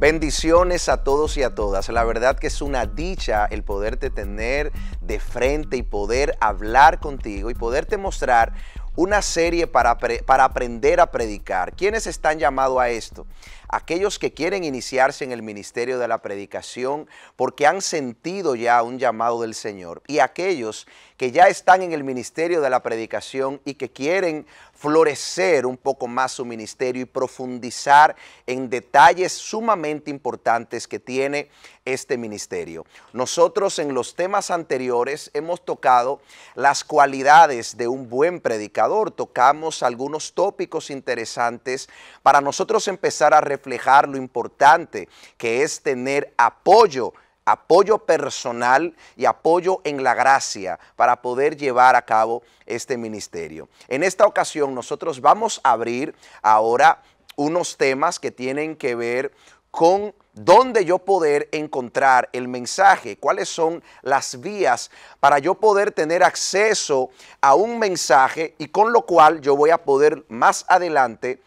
Bendiciones a todos y a todas. La verdad que es una dicha el poderte tener de frente y poder hablar contigo y poderte mostrar una serie para, para, aprender a predicar. ¿Quiénes están llamados a esto? Aquellos que quieren iniciarse en el ministerio de la predicación porque han sentido ya un llamado del Señor. Y aquellos que ya están en el ministerio de la predicación y que quieren florecer un poco más su ministerio y profundizar en detalles sumamente importantes que tiene este ministerio. Nosotros en los temas anteriores hemos tocado las cualidades de un buen predicador, tocamos algunos tópicos interesantes para nosotros empezar a reflejar lo importante que es tener apoyo apoyo personal y apoyo en la gracia para poder llevar a cabo este ministerio. En esta ocasión nosotros vamos a abrir ahora unos temas que tienen que ver con dónde yo poder encontrar el mensaje, cuáles son las vías para yo poder tener acceso a un mensaje y con lo cual yo voy a poder más adelante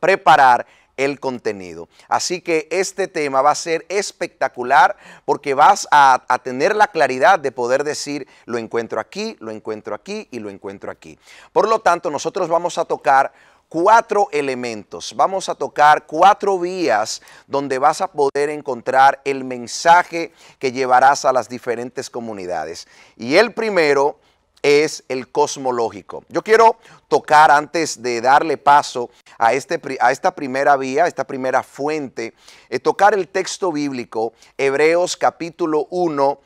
preparar el contenido. Así que este tema va a ser espectacular porque vas a, tener la claridad de poder decir, lo encuentro aquí, lo encuentro aquí y lo encuentro aquí. Por lo tanto, nosotros vamos a tocar cuatro elementos. Vamos a tocar cuatro vías donde vas a poder encontrar el mensaje que llevarás a las diferentes comunidades. Y el primero es el cosmológico. Yo quiero tocar antes de darle paso a, este, a esta primera vía, a esta primera fuente, eh, tocar el texto bíblico, Hebreos capítulo 1,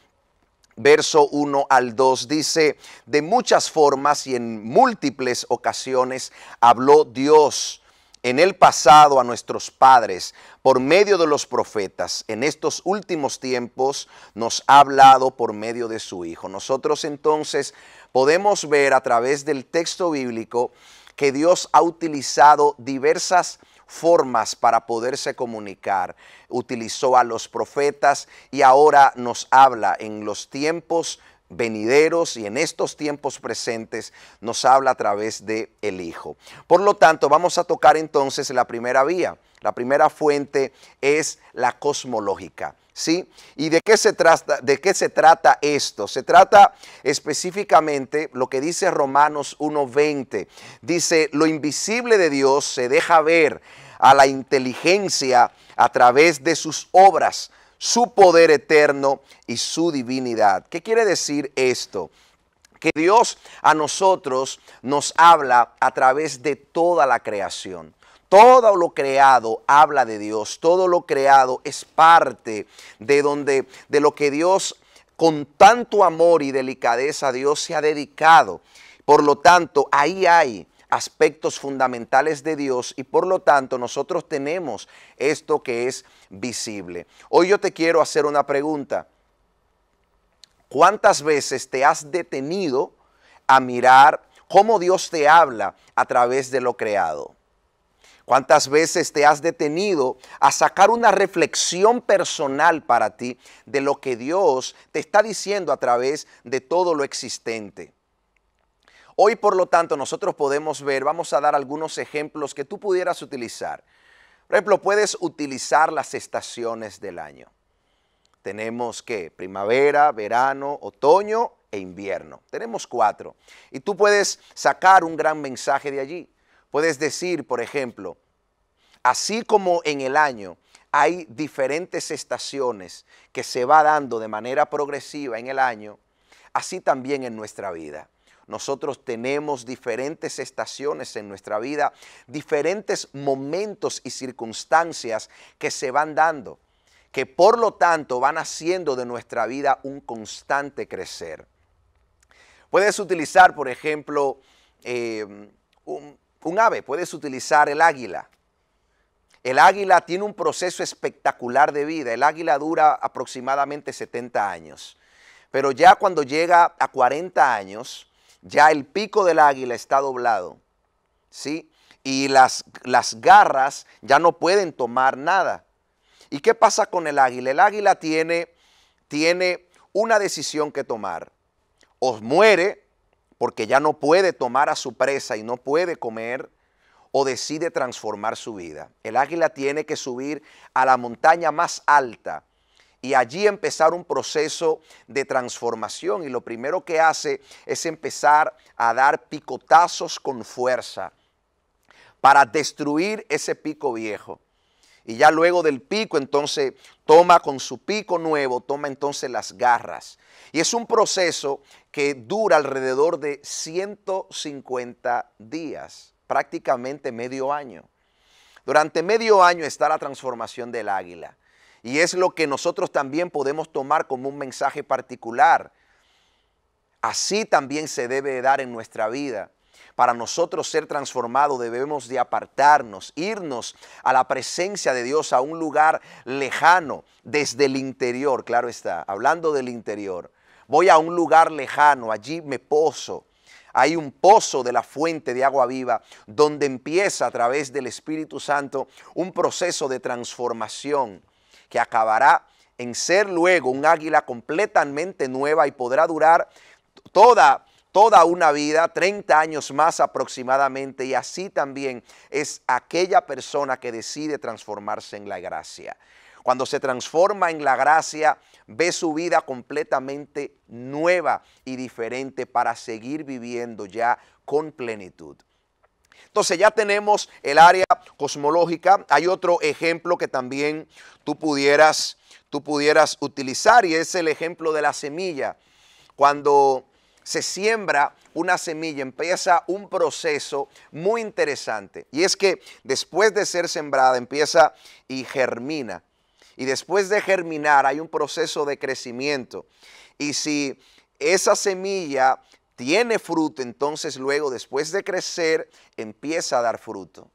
verso 1 al 2, dice, de muchas formas y en múltiples ocasiones habló Dios en el pasado a nuestros padres por medio de los profetas. En estos últimos tiempos nos ha hablado por medio de su Hijo. Nosotros entonces podemos ver a través del texto bíblico que Dios ha utilizado diversas formas para poderse comunicar. Utilizó a los profetas y ahora nos habla en los tiempos venideros y en estos tiempos presentes nos habla a través de el Hijo. Por lo tanto, vamos a tocar entonces la primera vía. La primera fuente es la cosmológica. ¿Sí? ¿Y de qué, se trata, de qué se trata esto? Se trata específicamente lo que dice Romanos 1.20. Dice, lo invisible de Dios se deja ver a la inteligencia a través de sus obras, su poder eterno y su divinidad. ¿Qué quiere decir esto? que Dios a nosotros nos habla a través de toda la creación. Todo lo creado habla de Dios, todo lo creado es parte de donde de lo que Dios con tanto amor y delicadeza Dios se ha dedicado. Por lo tanto, ahí hay aspectos fundamentales de Dios y por lo tanto nosotros tenemos esto que es visible. Hoy yo te quiero hacer una pregunta. ¿Cuántas veces te has detenido a mirar cómo Dios te habla a través de lo creado? ¿Cuántas veces te has detenido a sacar una reflexión personal para ti de lo que Dios te está diciendo a través de todo lo existente? Hoy, por lo tanto, nosotros podemos ver, vamos a dar algunos ejemplos que tú pudieras utilizar. Por ejemplo, puedes utilizar las estaciones del año. Tenemos que primavera, verano, otoño e invierno. Tenemos cuatro. Y tú puedes sacar un gran mensaje de allí. Puedes decir, por ejemplo, así como en el año hay diferentes estaciones que se va dando de manera progresiva en el año, así también en nuestra vida. Nosotros tenemos diferentes estaciones en nuestra vida, diferentes momentos y circunstancias que se van dando, que por lo tanto van haciendo de nuestra vida un constante crecer. Puedes utilizar, por ejemplo, eh, un, un ave, puedes utilizar el águila. El águila tiene un proceso espectacular de vida. El águila dura aproximadamente 70 años. Pero ya cuando llega a 40 años, ya el pico del águila está doblado. ¿Sí? Y las, las garras ya no pueden tomar nada. ¿Y qué pasa con el águila? El águila tiene, tiene una decisión que tomar. O muere porque ya no puede tomar a su presa y no puede comer, o decide transformar su vida. El águila tiene que subir a la montaña más alta y allí empezar un proceso de transformación. Y lo primero que hace es empezar a dar picotazos con fuerza para destruir ese pico viejo. Y ya luego del pico, entonces toma con su pico nuevo, toma entonces las garras. Y es un proceso que dura alrededor de 150 días, prácticamente medio año. Durante medio año está la transformación del águila. Y es lo que nosotros también podemos tomar como un mensaje particular. Así también se debe dar en nuestra vida. Para nosotros ser transformados debemos de apartarnos, irnos a la presencia de Dios, a un lugar lejano, desde el interior, claro está, hablando del interior. Voy a un lugar lejano, allí me pozo, Hay un pozo de la fuente de agua viva donde empieza a través del Espíritu Santo un proceso de transformación que acabará en ser luego un águila completamente nueva y podrá durar toda toda una vida, 30 años más aproximadamente, y así también es aquella persona que decide transformarse en la gracia. Cuando se transforma en la gracia, ve su vida completamente nueva y diferente para seguir viviendo ya con plenitud. Entonces ya tenemos el área cosmológica. Hay otro ejemplo que también tú pudieras, tú pudieras utilizar y es el ejemplo de la semilla. Cuando se siembra una semilla, empieza un proceso muy interesante. Y es que después de ser sembrada empieza y germina. Y después de germinar hay un proceso de crecimiento. Y si esa semilla tiene fruto, entonces luego después de crecer empieza a dar fruto.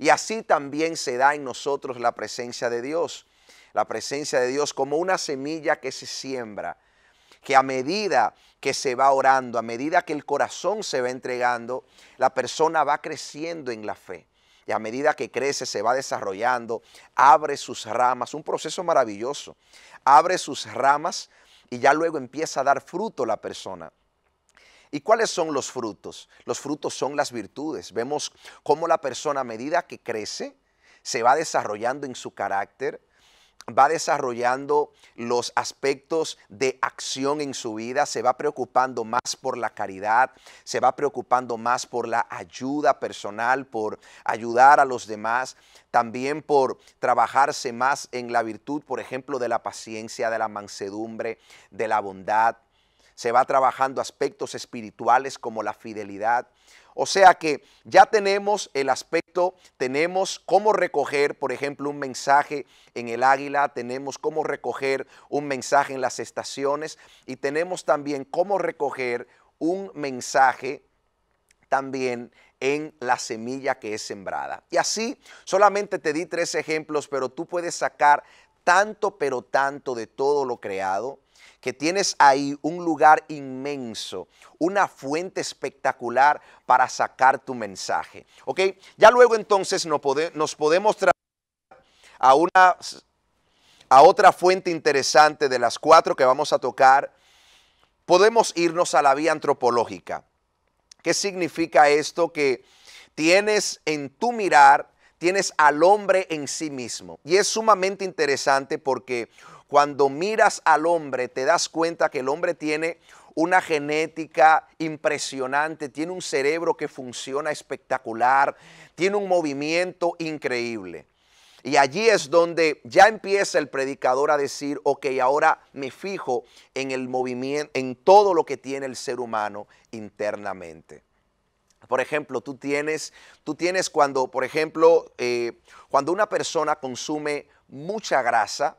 Y así también se da en nosotros la presencia de Dios. La presencia de Dios como una semilla que se siembra que a medida que se va orando, a medida que el corazón se va entregando, la persona va creciendo en la fe. Y a medida que crece, se va desarrollando, abre sus ramas, un proceso maravilloso. Abre sus ramas y ya luego empieza a dar fruto la persona. ¿Y cuáles son los frutos? Los frutos son las virtudes. Vemos cómo la persona a medida que crece, se va desarrollando en su carácter, va desarrollando los aspectos de acción en su vida, se va preocupando más por la caridad, se va preocupando más por la ayuda personal, por ayudar a los demás, también por trabajarse más en la virtud, por ejemplo, de la paciencia, de la mansedumbre, de la bondad. Se va trabajando aspectos espirituales como la fidelidad. O sea que ya tenemos el aspecto tenemos cómo recoger, por ejemplo, un mensaje en el águila, tenemos cómo recoger un mensaje en las estaciones y tenemos también cómo recoger un mensaje también en la semilla que es sembrada. Y así, solamente te di tres ejemplos, pero tú puedes sacar tanto, pero tanto de todo lo creado que tienes ahí un lugar inmenso, una fuente espectacular para sacar tu mensaje. ¿Ok? Ya luego entonces nos, podemos traer a, una, a otra fuente interesante de las cuatro que vamos a tocar. Podemos irnos a la vía antropológica. ¿Qué significa esto? Que tienes en tu mirar, tienes al hombre en sí mismo. Y es sumamente interesante porque cuando miras al hombre, te das cuenta que el hombre tiene una genética impresionante, tiene un cerebro que funciona espectacular, tiene un movimiento increíble. Y allí es donde ya empieza el predicador a decir, ok, ahora me fijo en el movimiento, en todo lo que tiene el ser humano internamente. Por ejemplo, tú tienes, tú tienes cuando, por ejemplo, eh, cuando una persona consume mucha grasa,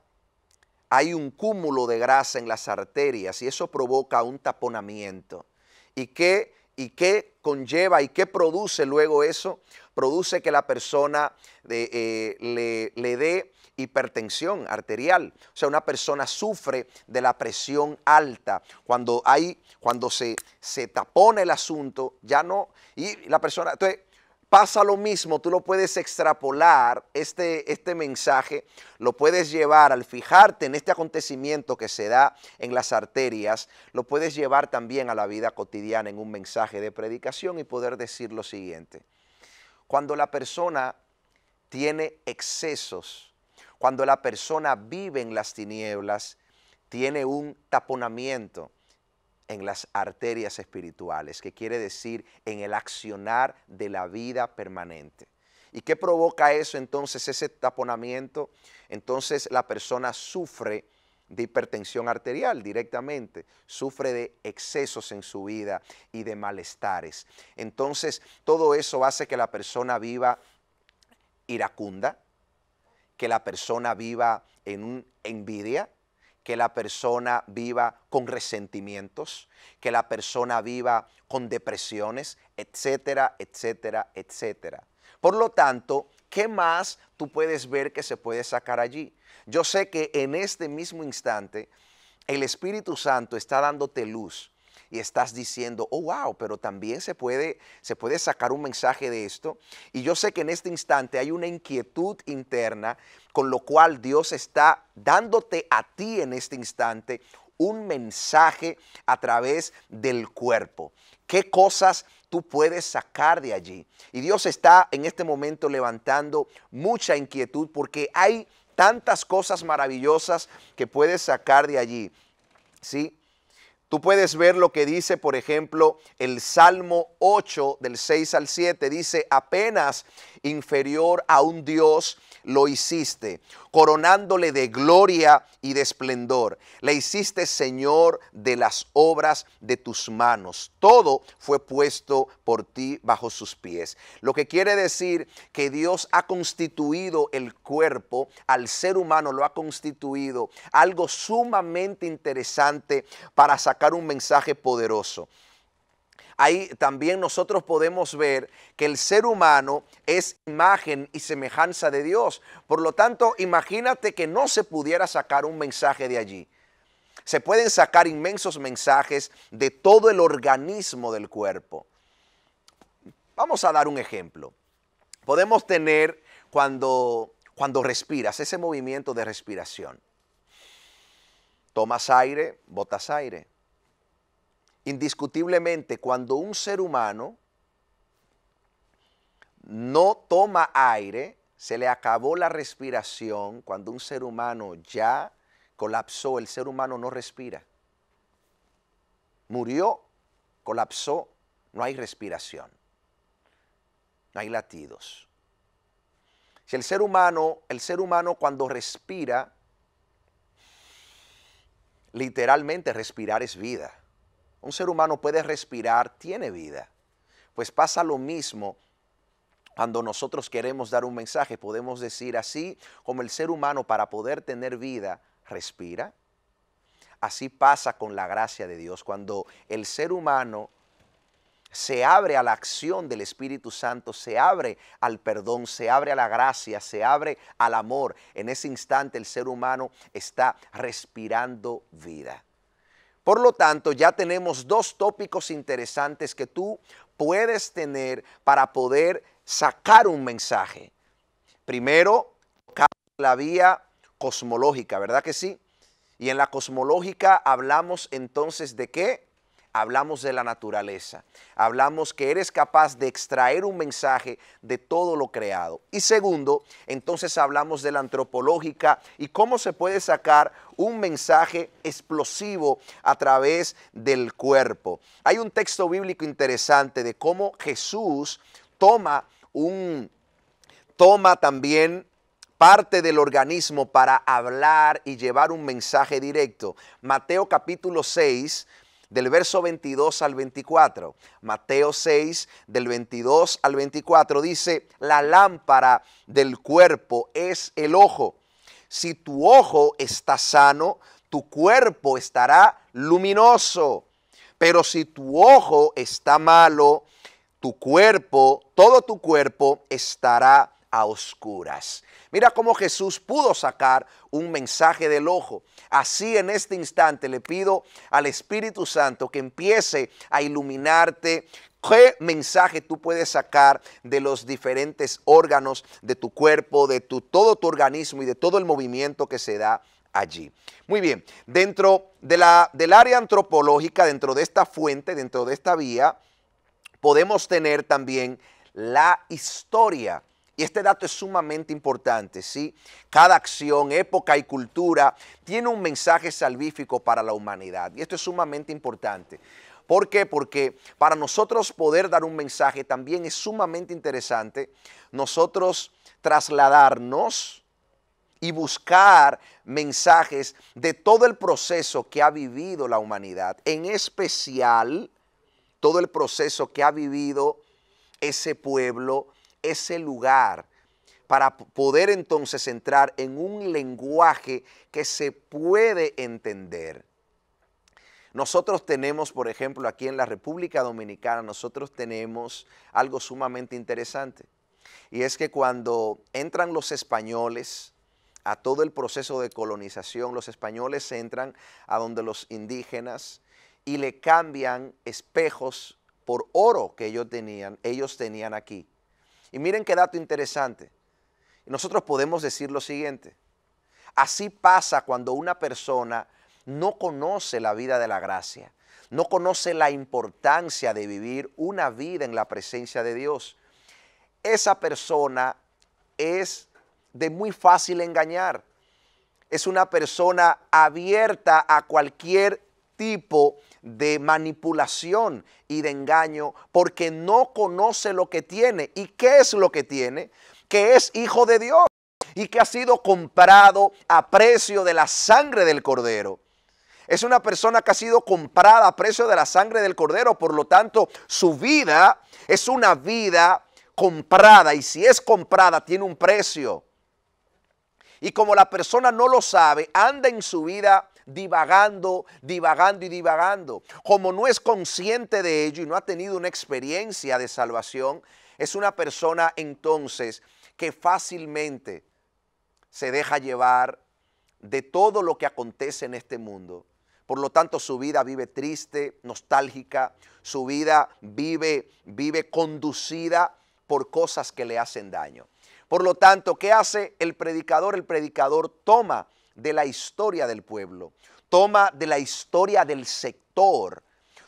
hay un cúmulo de grasa en las arterias y eso provoca un taponamiento. ¿Y qué, y qué conlleva y qué produce luego eso? Produce que la persona eh, le, le dé hipertensión arterial. O sea, una persona sufre de la presión alta. Cuando hay, cuando se, se tapona el asunto, ya no. Y la persona, pasa lo mismo, tú lo puedes extrapolar, este, este mensaje lo puedes llevar al fijarte en este acontecimiento que se da en las arterias, lo puedes llevar también a la vida cotidiana en un mensaje de predicación y poder decir lo siguiente. Cuando la persona tiene excesos, cuando la persona vive en las tinieblas, tiene un taponamiento, en las arterias espirituales, que quiere decir en el accionar de la vida permanente. ¿Y qué provoca eso entonces, ese taponamiento? Entonces la persona sufre de hipertensión arterial directamente, sufre de excesos en su vida y de malestares. Entonces todo eso hace que la persona viva iracunda, que la persona viva en un envidia, que la persona viva con resentimientos, que la persona viva con depresiones, etcétera, etcétera, etcétera. Por lo tanto, ¿qué más tú puedes ver que se puede sacar allí? Yo sé que en este mismo instante el Espíritu Santo está dándote luz y estás diciendo, oh, wow, pero también se puede, se puede sacar un mensaje de esto. Y yo sé que en este instante hay una inquietud interna con lo cual Dios está dándote a ti en este instante un mensaje a través del cuerpo. ¿Qué cosas tú puedes sacar de allí? Y Dios está en este momento levantando mucha inquietud porque hay tantas cosas maravillosas que puedes sacar de allí. ¿Sí? Tú puedes ver lo que dice, por ejemplo, el Salmo 8 del 6 al 7. Dice, apenas inferior a un Dios lo hiciste, coronándole de gloria y de esplendor. Le hiciste Señor de las obras de tus manos. Todo fue puesto por ti bajo sus pies. Lo que quiere decir que Dios ha constituido el cuerpo, al ser humano lo ha constituido, algo sumamente interesante para sacar un mensaje poderoso ahí también nosotros podemos ver que el ser humano es imagen y semejanza de Dios. Por lo tanto, imagínate que no se pudiera sacar un mensaje de allí. Se pueden sacar inmensos mensajes de todo el organismo del cuerpo. Vamos a dar un ejemplo. Podemos tener cuando, cuando respiras, ese movimiento de respiración. Tomas aire, botas aire indiscutiblemente cuando un ser humano no toma aire, se le acabó la respiración, cuando un ser humano ya colapsó, el ser humano no respira. Murió, colapsó, no hay respiración, no hay latidos. Si el ser humano, el ser humano cuando respira, literalmente respirar es vida un ser humano puede respirar, tiene vida. Pues pasa lo mismo cuando nosotros queremos dar un mensaje. Podemos decir así como el ser humano para poder tener vida respira. Así pasa con la gracia de Dios. Cuando el ser humano se abre a la acción del Espíritu Santo, se abre al perdón, se abre a la gracia, se abre al amor. En ese instante el ser humano está respirando vida. Por lo tanto, ya tenemos dos tópicos interesantes que tú puedes tener para poder sacar un mensaje. Primero, la vía cosmológica, ¿verdad que sí? Y en la cosmológica hablamos entonces de qué? hablamos de la naturaleza, hablamos que eres capaz de extraer un mensaje de todo lo creado. Y segundo, entonces hablamos de la antropológica y cómo se puede sacar un mensaje explosivo a través del cuerpo. Hay un texto bíblico interesante de cómo Jesús toma un toma también parte del organismo para hablar y llevar un mensaje directo. Mateo capítulo 6 del verso 22 al 24. Mateo 6, del 22 al 24 dice, la lámpara del cuerpo es el ojo. Si tu ojo está sano, tu cuerpo estará luminoso. Pero si tu ojo está malo, tu cuerpo, todo tu cuerpo estará a oscuras. Mira cómo Jesús pudo sacar un mensaje del ojo. Así en este instante le pido al Espíritu Santo que empiece a iluminarte, ¿Qué mensaje tú puedes sacar de los diferentes órganos de tu cuerpo, de tu, todo tu organismo y de todo el movimiento que se da allí? Muy bien, dentro de la, del área antropológica, dentro de esta fuente, dentro de esta vía, podemos tener también la historia. Y este dato es sumamente importante, ¿sí? Cada acción, época y cultura tiene un mensaje salvífico para la humanidad. Y esto es sumamente importante. ¿Por qué? Porque para nosotros poder dar un mensaje también es sumamente interesante nosotros trasladarnos y buscar mensajes de todo el proceso que ha vivido la humanidad, en especial todo el proceso que ha vivido ese pueblo ese lugar para poder entonces entrar en un lenguaje que se puede entender. Nosotros tenemos, por ejemplo, aquí en la República Dominicana, nosotros tenemos algo sumamente interesante. Y es que cuando entran los españoles a todo el proceso de colonización, los españoles entran a donde los indígenas y le cambian espejos por oro que ellos tenían, ellos tenían aquí. Y miren qué dato interesante. Nosotros podemos decir lo siguiente. Así pasa cuando una persona no conoce la vida de la gracia, no conoce la importancia de vivir una vida en la presencia de Dios. Esa persona es de muy fácil engañar. Es una persona abierta a cualquier tipo de manipulación y de engaño porque no conoce lo que tiene. ¿Y qué es lo que tiene? Que es hijo de Dios y que ha sido comprado a precio de la sangre del cordero. Es una persona que ha sido comprada a precio de la sangre del cordero, por lo tanto su vida es una vida comprada y si es comprada tiene un precio. Y como la persona no lo sabe, anda en su vida divagando, divagando y divagando. Como no es consciente de ello y no ha tenido una experiencia de salvación, es una persona entonces que fácilmente se deja llevar de todo lo que acontece en este mundo. Por lo tanto, su vida vive triste, nostálgica, su vida vive, vive conducida por cosas que le hacen daño. Por lo tanto, ¿qué hace el predicador? El predicador toma de la historia del pueblo, toma de la historia del sector,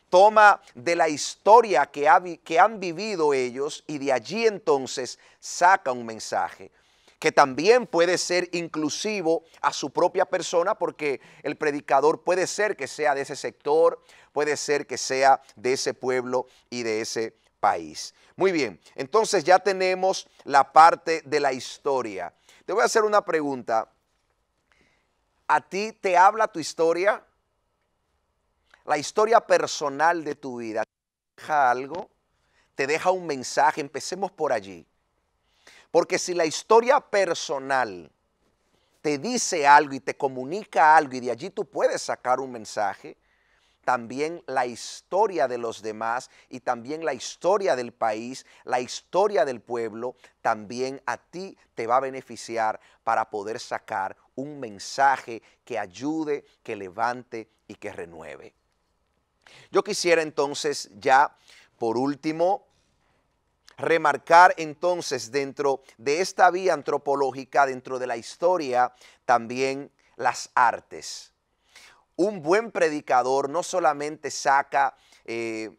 toma de la historia que, que han vivido ellos y de allí entonces saca un mensaje que también puede ser inclusivo a su propia persona, porque el predicador puede ser que sea de ese sector, puede ser que sea de ese pueblo y de ese país. Muy bien, entonces ya tenemos la parte de la historia. Te voy a hacer una pregunta. ¿A ti te habla tu historia? La historia personal de tu vida. ¿Te deja algo? ¿Te deja un mensaje? Empecemos por allí. Porque si la historia personal te dice algo y te comunica algo y de allí tú puedes sacar un mensaje, también la historia de los demás y también la historia del país, la historia del pueblo, también a ti te va a beneficiar para poder sacar un mensaje que ayude, que levante y que renueve. Yo quisiera entonces ya, por último, remarcar entonces dentro de esta vía antropológica, dentro de la historia, también las artes un buen predicador no solamente saca eh,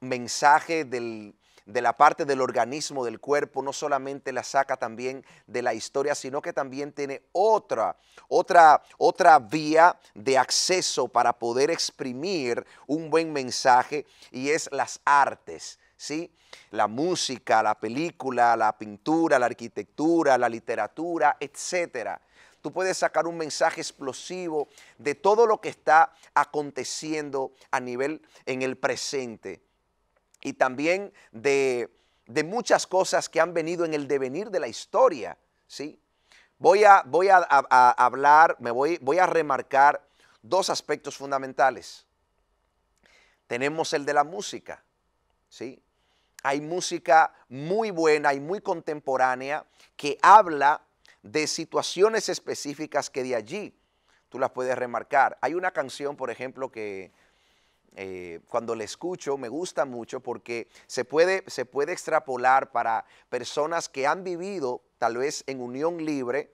mensaje de la parte del organismo, del cuerpo, no solamente la saca también de la historia, sino que también tiene otra, otra, otra vía de acceso para poder exprimir un buen mensaje y es las artes, ¿sí? La música, la película, la pintura, la arquitectura, la literatura, etcétera tú puedes sacar un mensaje explosivo de todo lo que está aconteciendo a nivel en el presente y también de, muchas cosas que han venido en el devenir de la historia, ¿sí? Voy a, voy a, hablar, me voy, voy a remarcar dos aspectos fundamentales. Tenemos el de la música, ¿sí? Hay música muy buena y muy contemporánea que habla de situaciones específicas que de allí tú las puedes remarcar. Hay una canción, por ejemplo, que eh, cuando la escucho me gusta mucho porque se puede, se puede extrapolar para personas que han vivido tal vez en unión libre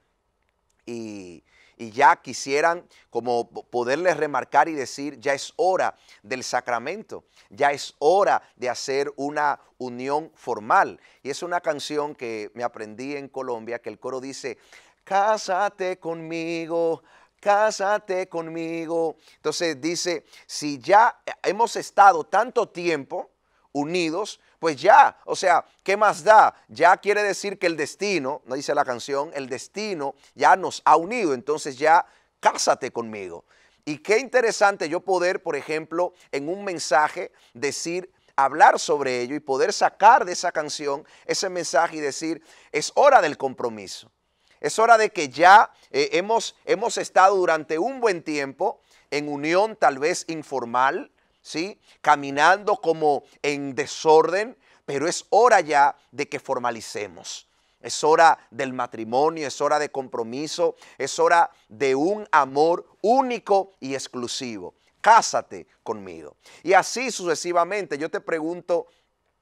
y y ya quisieran como poderles remarcar y decir, ya es hora del sacramento, ya es hora de hacer una unión formal. Y es una canción que me aprendí en Colombia, que el coro dice, cásate conmigo, cásate conmigo. Entonces dice, si ya hemos estado tanto tiempo unidos, pues ya, o sea, ¿qué más da? Ya quiere decir que el destino, no dice la canción, el destino ya nos ha unido, entonces ya cásate conmigo. Y qué interesante yo poder, por ejemplo, en un mensaje decir, hablar sobre ello y poder sacar de esa canción ese mensaje y decir, es hora del compromiso. Es hora de que ya eh, hemos, hemos estado durante un buen tiempo en unión tal vez informal, ¿sí? Caminando como en desorden, pero es hora ya de que formalicemos. Es hora del matrimonio, es hora de compromiso, es hora de un amor único y exclusivo. Cásate conmigo. Y así sucesivamente, yo te pregunto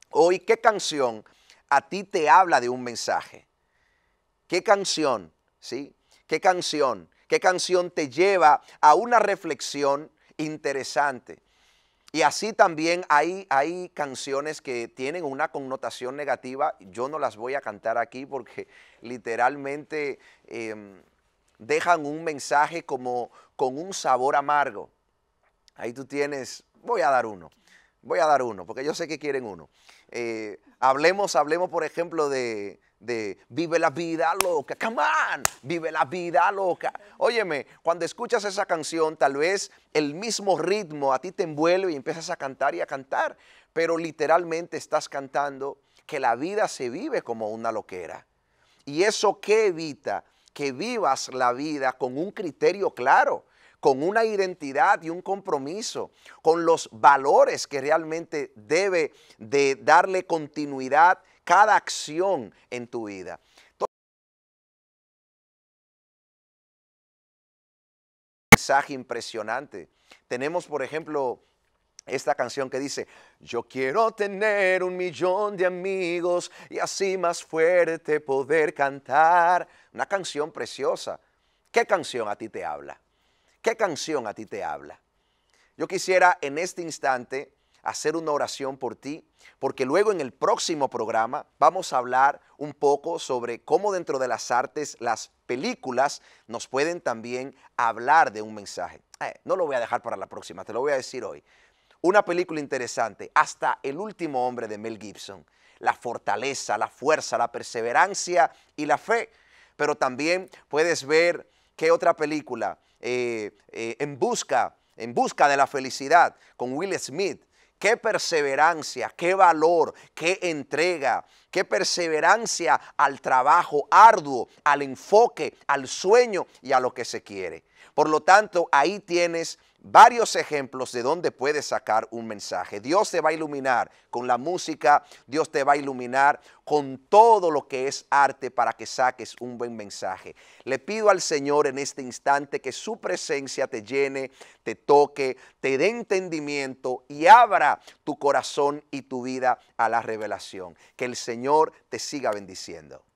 hoy, ¿qué canción a ti te habla de un mensaje? ¿Qué canción? ¿Sí? ¿Qué canción? ¿Qué canción te lleva a una reflexión interesante? Y así también hay, hay canciones que tienen una connotación negativa. Yo no las voy a cantar aquí porque literalmente em, dejan un mensaje como con un sabor amargo. Ahí tú tienes, voy a dar uno. Voy a dar uno, porque yo sé que quieren uno. Eh, hablemos, hablemos, por ejemplo, de, de vive la vida loca, come vive la vida loca. Óyeme, cuando escuchas esa canción, tal vez el mismo ritmo a ti te envuelve y empiezas a cantar y a cantar, pero literalmente estás cantando que la vida se vive como una loquera. ¿Y eso qué evita? Que vivas la vida con un criterio claro con una identidad y un compromiso, con los valores que realmente debe de darle continuidad cada acción en tu vida. mensaje impresionante. Tenemos, por ejemplo, esta canción que dice, yo quiero tener un millón de amigos y así más fuerte poder cantar. Una canción preciosa. ¿Qué canción a ti te habla? ¿Qué canción a ti te habla? Yo quisiera en este instante hacer una oración por ti, porque luego en el próximo programa vamos a hablar un poco sobre cómo dentro de las artes las películas nos pueden también hablar de un mensaje. Eh, no lo voy a dejar para la próxima, te lo voy a decir hoy. Una película interesante, hasta El último hombre de Mel Gibson, la fortaleza, la fuerza, la perseverancia y la fe, pero también puedes ver qué otra película eh, eh, en, busca, en busca de la felicidad con Will Smith. Qué perseverancia, qué valor, qué entrega, qué perseverancia al trabajo arduo, al enfoque, al sueño y a lo que se quiere. Por lo tanto, ahí tienes varios ejemplos de dónde puedes sacar un mensaje. Dios te va a iluminar con la música, Dios te va a iluminar con todo lo que es arte para que saques un buen mensaje. Le pido al Señor en este instante que su presencia te llene, te toque, te dé entendimiento y abra tu corazón y tu vida a la revelación. Que el Señor te siga bendiciendo.